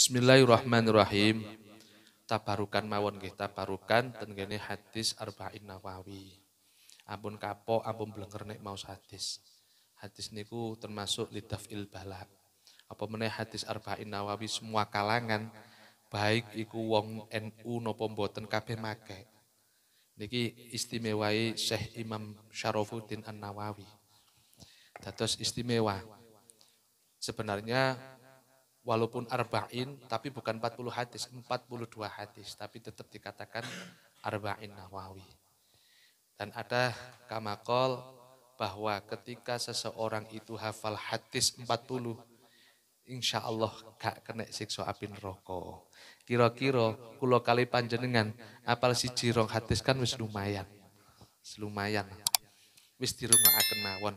Bismillahirrahmanirrahim. Tabarukan mawon nggih, tabarukan ten kene hadis Arba'in Nawawi. Ampun kapok, ampun blenger nek mau hadis. Hadis niku termasuk lidafil bala. Apa meneh hadis Arba'in Nawawi semua kalangan baik iku wong NU napa mboten kabeh make. Niki istimewai Syekh Imam Syarafuddin An-Nawawi. Dados istimewa. Sebenarnya walaupun arba'in tapi bukan 40 hadis, 42 hadis tapi tetap dikatakan arba'in nawawi. Dan ada kamakol bahwa ketika seseorang itu hafal hadis 40 insya Allah gak kena siksa api rokok. Kira-kira kulo kali panjenengan apal si jirong hadis kan wis lumayan. Wis lumayan. Wis dirungokaken mawon.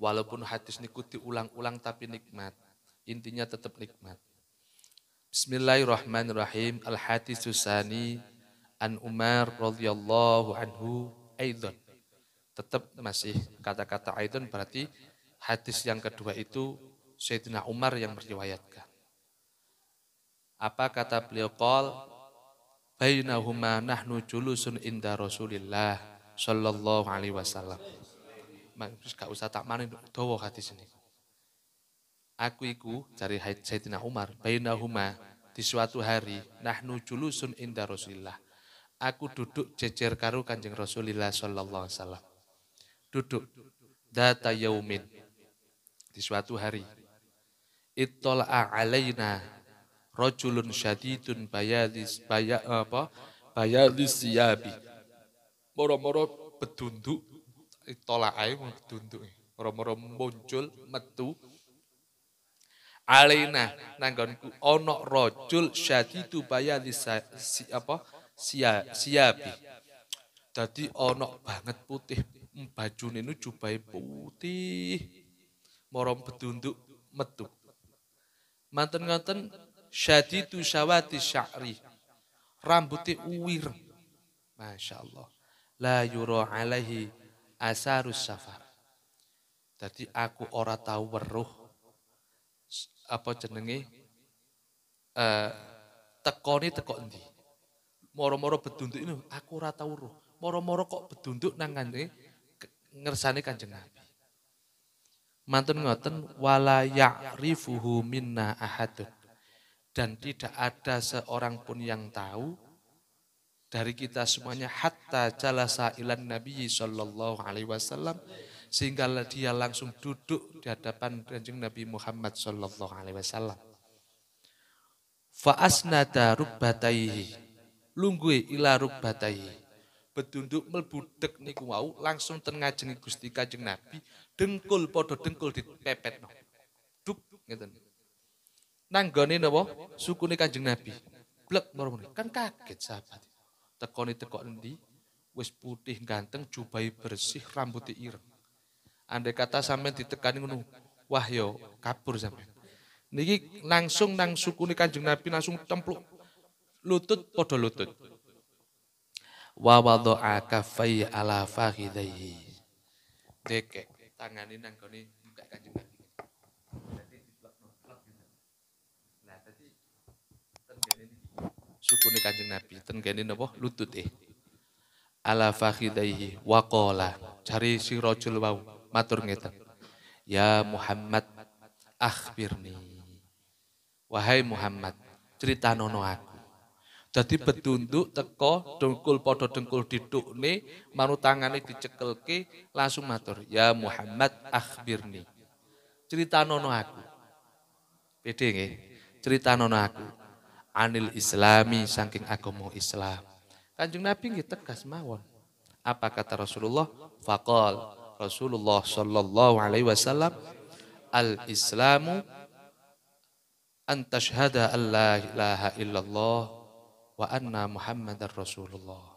Walaupun hadis niku diulang-ulang tapi nikmat Intinya tetap nikmat. Bismillahirrahmanirrahim. al Susani An Umar radhiyallahu anhu Aidon. Tetap masih kata-kata Aidon berarti hadis yang kedua itu Sayyidina Umar yang meriwayatkan. Apa kata beliau qol bainahuma nahnu julusun inda Rasulillah sallallahu alaihi wasallam. Gak usah tak manin dawa hadis ini. Aku iku cari Sayyidina Umar, bainahuma di suatu hari nahnu julusun inda Rasulillah. Aku duduk jejer karo Kanjeng Rasulillah sallallahu alaihi wasallam. Duduk data yaumin di suatu hari ittala'a alaina rajulun syadidun bayadis baya apa bayadis siyabi moro-moro bedunduk ittala'a bedunduk moro-moro muncul metu Alina, nanggonku ono rojul syadidu bayani si, apa sia siabi jadi onok banget putih baju ini jubai putih morong bedunduk metu mantan ngoten syadidu syawati sya'ri rambuti uwir Masya Allah la yura alaihi asarus safar jadi aku ora tahu weruh apa jenenge eh tekone teko endi moro-moro bedunduk ini aku ora tau roh moro-moro kok bedunduk nang ngene ngersane Kanjeng Nabi mantun ngoten wala ya'rifuhu minna ahadud dan tidak ada seorang pun yang tahu dari kita semuanya hatta jalasa ilan nabi sallallahu alaihi wasallam sehingga dia langsung duduk di hadapan Kanjeng Nabi Muhammad Shallallahu alaihi wasallam. Fa asnada rukbataihi ila rukbataihi. Betunduk melbudek niku wau langsung tengah jengi Gusti Kanjeng Nabi, dengkul podo dengkul no Duk ngeten. Nanggone napa? Sukune Kanjeng Nabi. Blek mrene. Kan kaget sahabat. tekoni tekok endi? Wis putih ganteng, jubahe bersih, rambutnya ireng. Andai kata sampean ditekani ngono, wah yo kabur sampean. Niki langsung nang sukune Kanjeng Nabi langsung templuk lutut podo lutut. Wa wada'a kaffai ala fakhidaihi. Dekek tangane nang gone muka Kanjeng Nabi. sukune Kanjeng Nabi ten kene napa lutut eh ala fakhidaihi wakola cari si rajul wau matur ngeten. Ya Muhammad, akhbirni. Wahai Muhammad, cerita nono aku. Jadi betunduk teko dengkul podo dengkul didukne manu tangane ke, langsung matur ya Muhammad akhbirni. Cerita nono aku. Pede nge, Cerita nono aku. Anil Islami saking agomo Islam. Kanjeng Nabi nge tegas mawon. Apa kata Rasulullah? Fakol. Rasulullah sallallahu alaihi wasallam al-islamu an tashhada an la ilaha illallah wa anna muhammadar rasulullah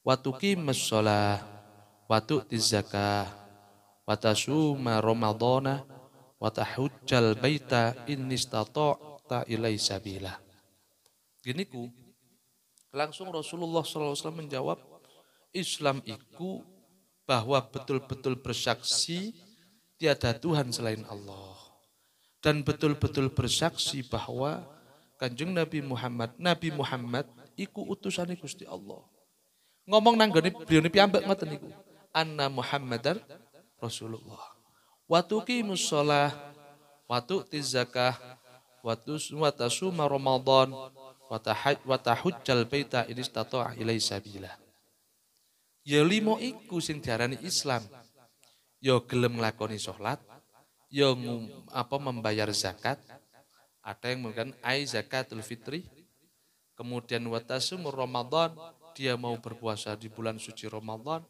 wa tuqimus shalah wa tu'tiz zakah wa tasuma ramadana wa tahujjal baita in istata'ta ilai sabila gini ku langsung Rasulullah SAW menjawab Islam iku bahwa betul-betul bersaksi tiada Tuhan selain Allah dan betul-betul bersaksi bahwa Kanjeng Nabi Muhammad, Nabi Muhammad iku utusan Gusti Allah. Ngomong nanggani beliau ini piambak ngatain iku. Anna Muhammadar Rasulullah. watu tuqimus shalah watu tizakah zakah wa Ramadan wa baita ini istata'a ilai sabila. Ya limo iku sing diarani Islam. Ya gelem nglakoni salat, ya apa membayar zakat. Ada yang mungkin ai zakatul fitri. Kemudian watasum Ramadan, dia mau berpuasa di bulan suci Ramadan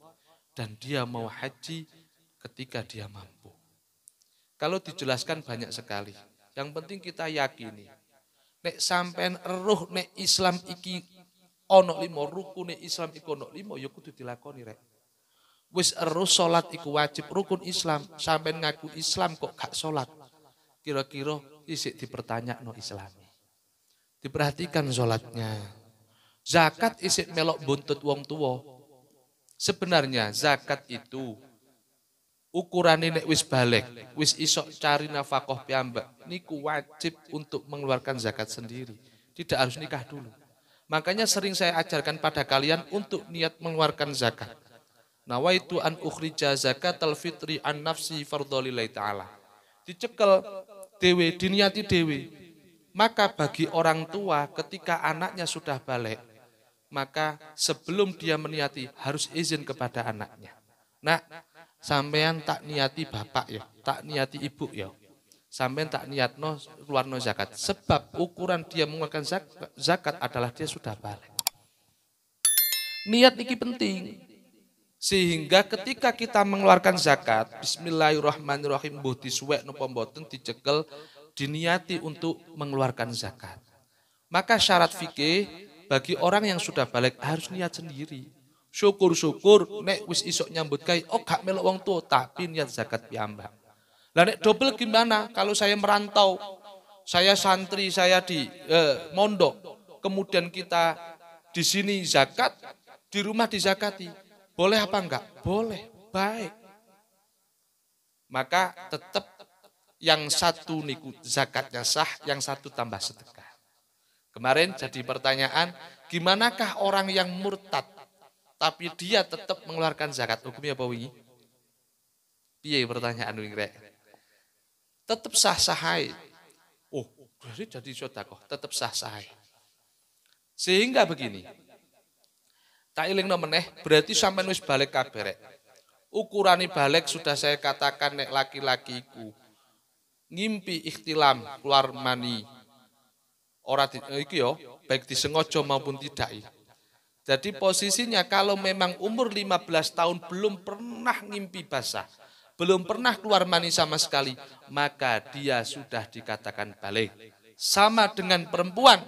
dan dia mau haji ketika dia mampu. Kalau dijelaskan banyak sekali. Yang penting kita yakini. Nek sampean eruh nek Islam iki Ono limo rukune Islam iku ono limo ya kudu dilakoni rek. Wis ero salat iku wajib rukun Islam, sampean ngaku Islam kok gak salat. Kira-kira isik dipertanyakno Islam. Diperhatikan salatnya. Zakat isik melok buntut wong tua. Sebenarnya zakat itu ukuran ini wis balik, wis isok cari nafkah piamba. niku wajib untuk mengeluarkan zakat sendiri. Tidak harus nikah dulu. Makanya sering saya ajarkan pada kalian untuk niat mengeluarkan zakat. Nawaitu an ukhrija al fitri an nafsi fardolilai ta'ala. Dicekel dewi diniati dewi. Maka bagi orang tua ketika anaknya sudah balik, maka sebelum dia meniati harus izin kepada anaknya. Nah, sampean tak niati bapak ya, tak niati ibu ya sampai tak niat no keluar no zakat. Sebab ukuran dia mengeluarkan zakat adalah dia sudah balik. Niat ini penting. Sehingga ketika kita mengeluarkan zakat, Bismillahirrahmanirrahim, buh suwek no pemboten dicekel, diniati untuk mengeluarkan zakat. Maka syarat fikih bagi orang yang sudah balik harus niat sendiri. Syukur-syukur, nek wis isok nyambut kai, oh gak melok wong tua, tapi niat zakat piambak lah nek double gimana kalau saya merantau? Saya santri, saya di eh, mondok. Kemudian kita di sini zakat, di rumah di dizakati. Boleh apa enggak? Boleh. Baik. Maka tetap yang satu niku zakatnya sah, yang satu tambah sedekah. Kemarin jadi pertanyaan, gimanakah orang yang murtad tapi dia tetap mengeluarkan zakat? Hukumnya apa wingi? Piye pertanyaan wingi tetap sah sahai. Oh, dari jadi sodakoh, tetap sah sahai. Sehingga begini, tak iling meneh, berarti sampai wis balik kaberek. Ukurani balik sudah saya katakan nek laki-lakiku. Ngimpi ikhtilam keluar mani. Ora di, eh, iki yo, baik disengaja maupun tidak. Jadi posisinya kalau memang umur 15 tahun belum pernah ngimpi basah, belum pernah keluar mani sama sekali, maka dia sudah dikatakan balik. Sama dengan perempuan,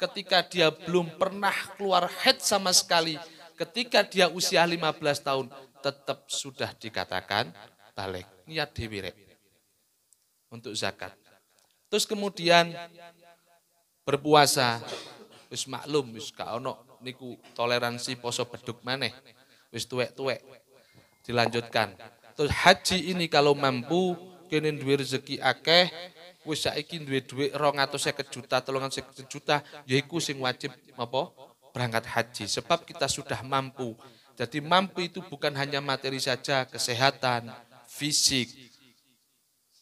ketika dia belum pernah keluar head sama sekali, ketika dia usia 15 tahun, tetap sudah dikatakan balik. Niat diwirek untuk zakat. Terus kemudian berpuasa, wis maklum, wis ono niku toleransi poso beduk maneh, wis tuwek-tuwek. Dilanjutkan, Terus haji ini kalau mampu kene duwe rezeki akeh wis saiki duwe dhuwit 250 juta, 350 juta yaiku sing wajib apa? berangkat haji sebab kita sudah mampu. Jadi mampu itu bukan hanya materi saja, kesehatan, fisik,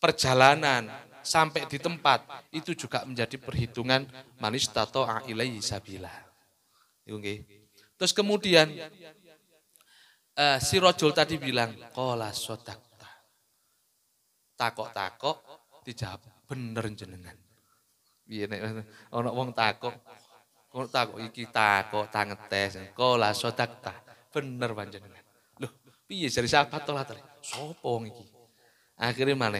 perjalanan sampai di tempat itu juga menjadi perhitungan manis tato a'ilai sabila. Terus kemudian uh, si rojul tadi bilang, kola sodakta. takok-takok dijawab bener jenengan. Iya, nek ono wong takok kok takok iki takok tangan tes, kola sodakta, bener panjenengan. Loh, piye jadi siapa tolak tadi? Sopong iki? Akhirnya mana?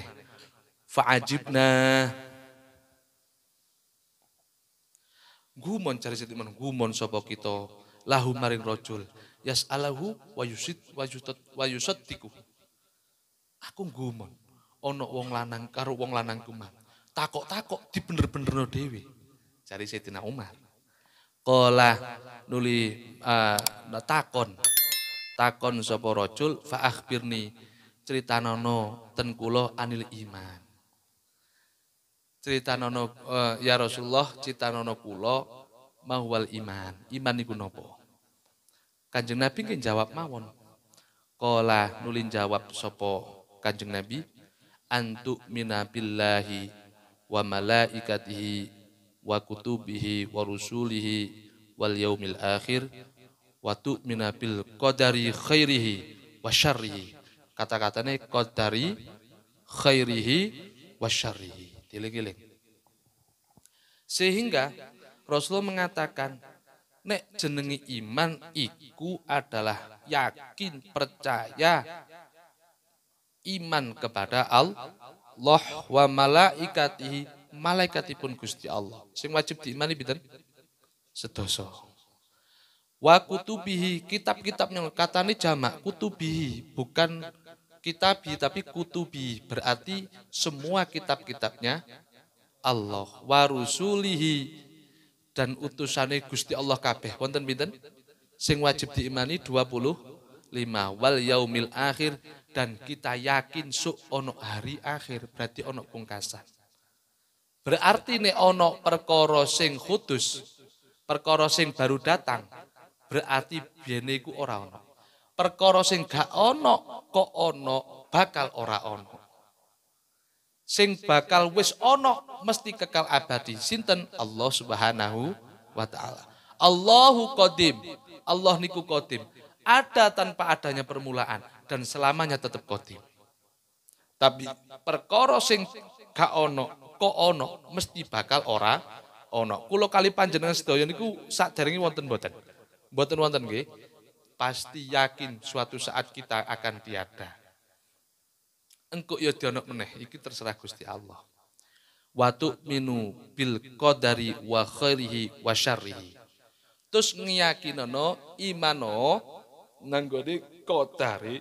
fa'ajibna gumon cari sedih gumon sapa kita lahu maring rojul yas'alahu wa yusid wa yutat wa yusaddiku. Aku gumon. ono wong lanang karo wong lanang kumah. Takok-takok dibener-benerno dhewe. cari Sayyidina Umar. Qala nuli uh, takon. Takon sapa rajul fa akhbirni critanono ten kula anil iman. nono uh, eh, ya Rasulullah cerita nono mahu mahwal iman. Iman niku nopo Kanjeng Nabi ingin jawab mawon. Kola nulin jawab sopo Kanjeng Nabi antuk mina billahi wa malaikatihi wa kutubihi wa rusulihi wal yaumil akhir wa tu'mina bil qadari khairihi wa syarrihi. Kata-katanya qadari khairihi wa syarrihi. Diling-iling. Sehingga Rasulullah mengatakan Nek jenengi iman iku adalah yakin percaya iman kepada Allah wa malaikatihi malaikatipun Gusti Allah. Sing wajib diimani pinten? Sedoso. Wa kutubihi kitab-kitab yang katane jamak kutubihi bukan kitabi tapi kutubi berarti semua kitab-kitabnya Allah wa rusulihi dan utusane Gusti Allah kabeh. Wonten pinten? Sing wajib diimani 25 wal yaumil akhir dan kita yakin suk ono hari akhir berarti ono pungkasan. Berarti ne ono perkara sing kudus, perkara sing baru datang, berarti biyen ora ono. Perkara sing gak ono kok ono bakal ora ono sing bakal wis ono mesti kekal abadi sinten Allah Subhanahu wa taala. Allahu qadim. Allah niku qadim. Ada tanpa adanya permulaan dan selamanya tetap qadim. Tapi perkara sing gak ono, ko ono mesti bakal ora ono. Kulo kali panjenengan sedaya niku jaringi wonten mboten. Mboten wonten nggih. Pasti yakin suatu saat kita akan tiada engkau ya diono meneh iki terserah Gusti Allah watu minu bil qadari wa khairihi wa syarihi terus ngiyakinono imano nanggone qadari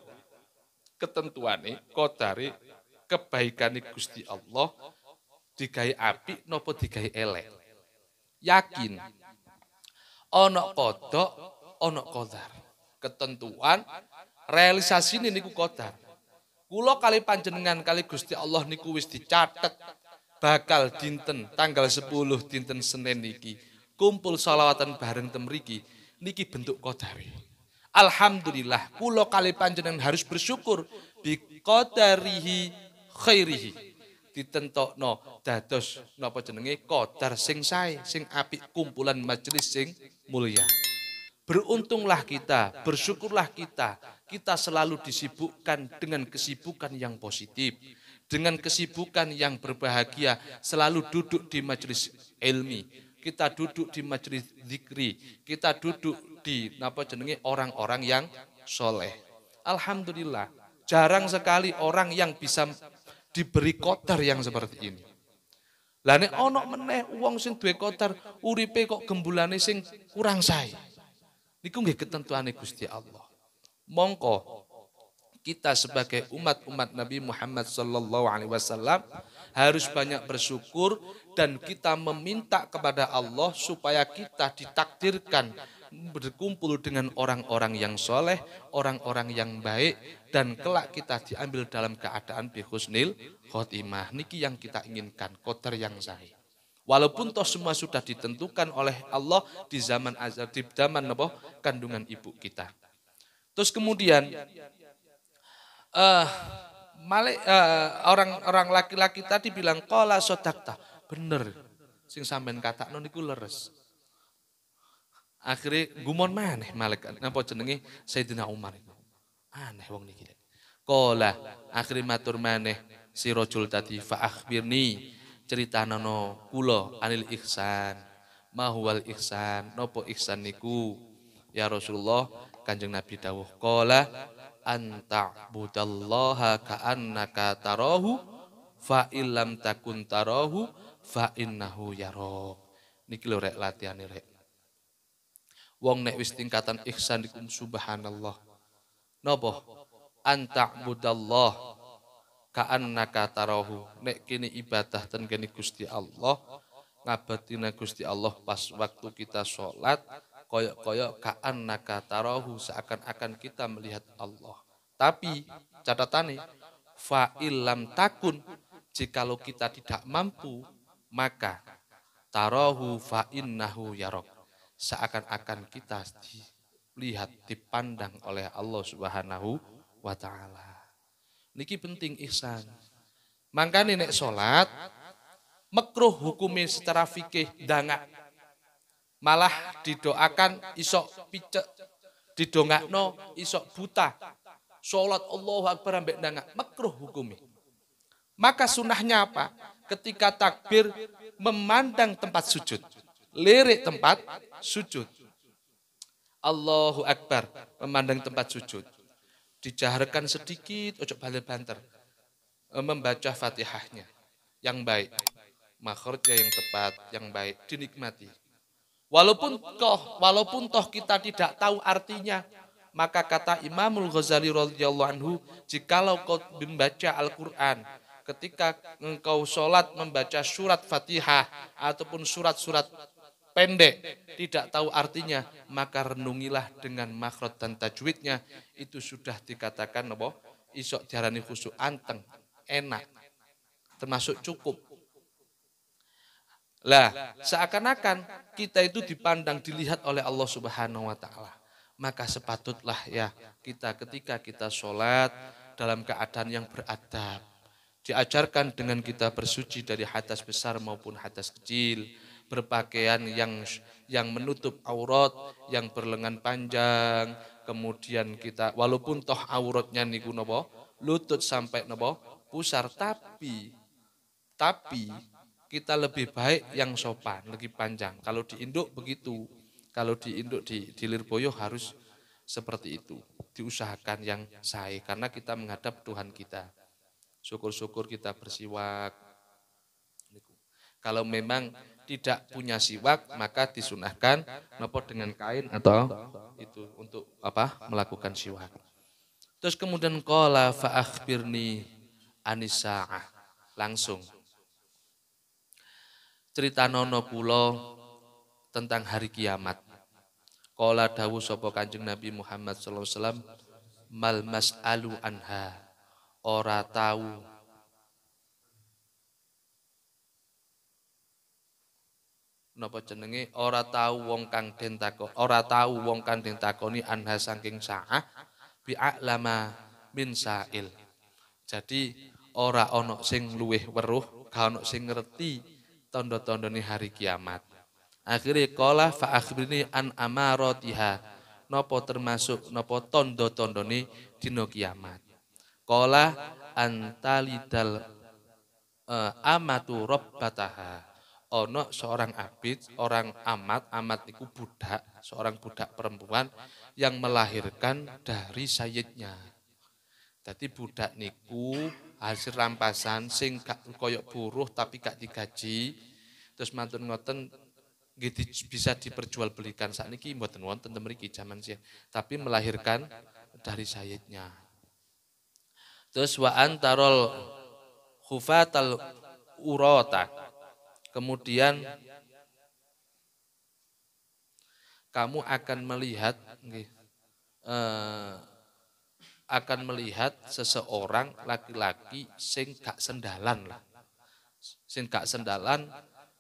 ketentuane qadari kebaikane Gusti Allah digawe api, nopo digawe elek yakin onok kodok onok kodar ketentuan realisasi ini niku kodar Kulo kali panjenengan kali Gusti Allah niku wis dicatet bakal dinten tanggal 10 dinten Senin niki kumpul salawatan bareng temriki niki bentuk kodari. Alhamdulillah kulo kali panjenengan harus bersyukur bi kodarihi khairihi ditentokno dados napa jenenge kodar sing sae sing api kumpulan majelis sing mulia. Beruntunglah kita, bersyukurlah kita kita selalu disibukkan dengan kesibukan yang positif, dengan kesibukan yang berbahagia, selalu duduk di majelis ilmi, kita duduk di majelis zikri, kita duduk di apa jenenge orang-orang yang soleh. Alhamdulillah, jarang sekali orang yang bisa diberi kotor yang seperti ini. Lah onok meneh uang sing duwe kotor uripe kok gembulane sing kurang saya. Niku nggih ketentuane Gusti Allah mongko kita sebagai umat-umat Nabi Muhammad Sallallahu Alaihi Wasallam harus banyak bersyukur dan kita meminta kepada Allah supaya kita ditakdirkan berkumpul dengan orang-orang yang soleh, orang-orang yang baik, dan kelak kita diambil dalam keadaan bihusnil khotimah. Niki yang kita inginkan, koter yang sahih. Walaupun toh semua sudah ditentukan oleh Allah di zaman azab, di zaman kandungan ibu kita. Terus kemudian uh, malik, uh, orang orang laki-laki tadi bilang kola sodakta. Bener. Sing sampean kata noni leres. Akhirnya gumon maneh Malik Napa jenenge Sayyidina Umar itu. Aneh wong niki. Kola akhirnya matur maneh si rojul tadi fa akhbirni nono kulo anil ihsan mahual ihsan nopo ihsan niku ya Rasulullah Kanjeng Nabi dawuh qala anta budallaha ka'annaka tarahu fa ilam takun tarahu fa innahu yarok. Niki lho rek latihane rek. Wong nek wis tingkatan ihsan iku subhanallah. Napa? Anta budallah ka'annaka tarahu. Nek kini ibadah ten kene Gusti Allah, ngabatina Gusti Allah pas waktu kita sholat, koyok-koyok kaan naka tarohu seakan-akan kita melihat Allah. Tapi catatannya fa'ilam takun jikalau kita tidak mampu maka tarahu fa'innahu yarok seakan-akan kita dilihat dipandang oleh Allah Subhanahu wa taala. Niki penting ihsan. Mangkane nek salat makruh hukumnya secara fikih dangak Malah didoakan isok picek, didongakno isok buta. Sholat Allahu Akbar ambek nangak, makruh hukumi. Maka sunnahnya apa? Ketika takbir memandang tempat sujud. Lirik tempat sujud. Allahu Akbar memandang tempat sujud. Dijaharkan sedikit, ojo balik banter. Membaca fatihahnya yang baik. makhluknya yang tepat, yang baik. Dinikmati. Walaupun toh, walaupun toh kita tidak tahu artinya, maka kata Imamul Ghazali radhiyallahu anhu, jikalau kau membaca Al-Quran, ketika engkau sholat membaca surat Fatihah ataupun surat-surat pendek, tidak tahu artinya, maka renungilah dengan makhraj dan tajwidnya. Itu sudah dikatakan apa? Isok diharani khusus anteng, enak, termasuk cukup lah, seakan-akan kita itu dipandang dilihat oleh Allah Subhanahu wa taala. Maka sepatutlah ya kita ketika kita sholat dalam keadaan yang beradab. Diajarkan dengan kita bersuci dari hadas besar maupun hadas kecil, berpakaian yang yang menutup aurat, yang berlengan panjang, kemudian kita walaupun toh auratnya niku nopo, lutut sampai nopo pusar tapi tapi kita lebih baik yang sopan, lebih panjang. Kalau di induk begitu, kalau di induk di, di Lirboyo harus seperti itu. Diusahakan yang sahih, karena kita menghadap Tuhan kita. Syukur-syukur kita bersiwak. Kalau memang tidak punya siwak, maka disunahkan nopo dengan kain atau itu untuk apa melakukan siwak. Terus kemudian kola fa'akhbirni anisa'ah. Langsung critanono kula tentang hari kiamat. Kala dawu sapa Kanjeng Nabi Muhammad sallallahu alaihi wasallam mal mas'alu anha ora tahu napa jenenge ora tahu wong kang den ora tahu wong kang den takoni anha saking saah a'lama min sa'il. Jadi ora ono sing luweh weruh, gak ana sing ngerti tondo-tondo ini hari kiamat. Akhirnya kola fa ini an amarotiha. Nopo termasuk nopo tondo-tondo ini dino kiamat. Kola antalidal uh, amatu rob bataha, Ono seorang abid, orang amat, amat itu budak, seorang budak perempuan yang melahirkan dari sayidnya. Jadi budak niku hasil rampasan sing koyok buruh tapi gak digaji terus mantun ngoten gitu bisa diperjualbelikan saat ini mboten wonten temeriki zaman sih tapi melahirkan dari sayidnya terus wa antarol hufatal urota kemudian kamu akan melihat eh, akan melihat seseorang laki-laki sing gak sendalan lah. Sing gak sendalan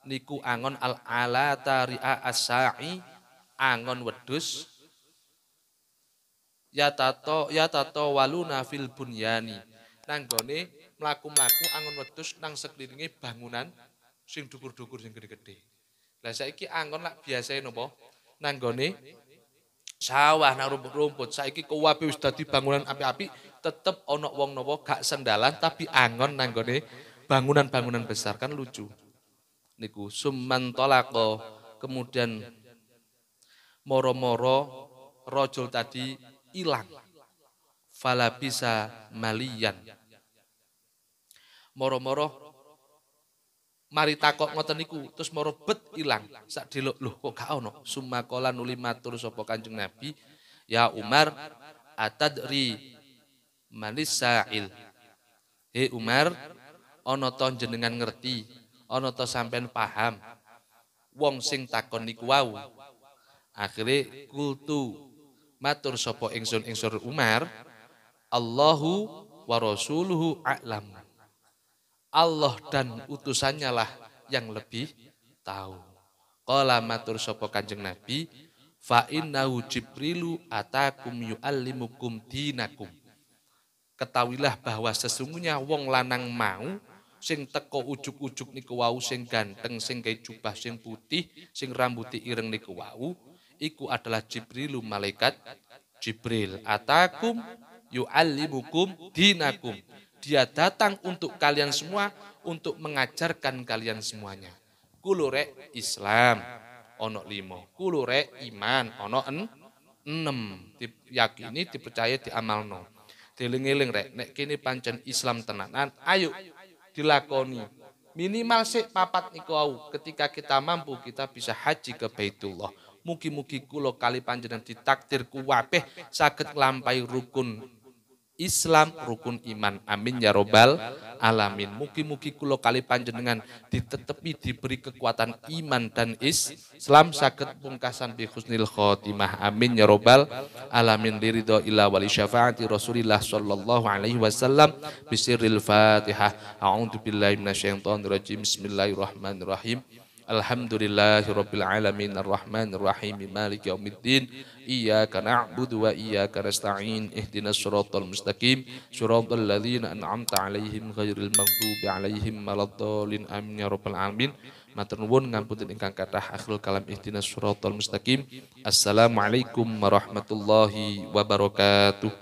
niku angon al ala taria asai angon wedus ya tato ya tato waluna fil bunyani nanggone mlaku-mlaku angon wedus nang sekelilingi bangunan sing dukur-dukur sing gede-gede. Lah saiki angon lak biasae napa? Nanggone sawah nang rumput-rumput saiki kuwabe wis dadi bangunan api-api tetep ana wong nopo gak sendalan tapi angon nang gone bangunan-bangunan besar kan lucu niku summan tolako kemudian moro-moro rojol tadi hilang fala bisa malian moro-moro Mari takok ngoten niku terus merobet ilang. Sak delok lho kok gak ono. Sumakola nuli matur sapa Kanjeng Nabi, ya Umar atadri manis sa'il. He Umar, ana to jenengan ngerti, ana to sampean paham. Wong sing takon niku wau. Akhire kultu matur sapa ingsun ingsun Umar, Allahu wa rasuluhu a'lam. Allah dan utusannya lah yang lebih tahu. Qala matur sapa Kanjeng Nabi, fa innahu Jibrilu atakum yuallimukum dinakum. Ketahuilah bahwa sesungguhnya wong lanang mau sing teko ujuk-ujuk niku wau sing ganteng sing gawe jubah sing putih sing rambuti ireng niku wau iku adalah Jibrilu malaikat Jibril atakum yu'allimukum dinakum dia datang untuk kalian semua, untuk mengajarkan kalian semuanya. Kulurek Islam, ono limo. Kulurek iman, ono en, enam. Yakini, dipercaya, diamalno. Dilingiling iling rek, nek kini pancen Islam tenanan, ayo dilakoni. Minimal sih papat nikau ketika kita mampu kita bisa haji ke Baitullah. Mugi-mugi kulo kali panjenengan ditakdir kuwabeh saged nglampahi rukun Islam rukun iman amin ya robbal alamin mugi-mugi kulo kali panjenengan ditetepi diberi kekuatan iman dan is. Islam sakit pungkasan bi khusnil khotimah amin ya robbal alamin liridho ila wali syafaati rasulillah sallallahu alaihi wasallam Bisiril fatihah a'udzubillahi rajim. bismillahirrahmanirrahim Alhamdulillahirabbil alamin arrahmanir rahim maliki yaumiddin iyyaka na'budu wa iyyaka nasta'in ihdinas siratal mustaqim siratal ladzina an'amta alaihim ghairil maghdubi alaihim waladdallin amin ya rabbal alamin matur nuwun ngapunten ingkang kathah akhirul kalam ihdinas siratal mustaqim assalamualaikum warahmatullahi wabarakatuh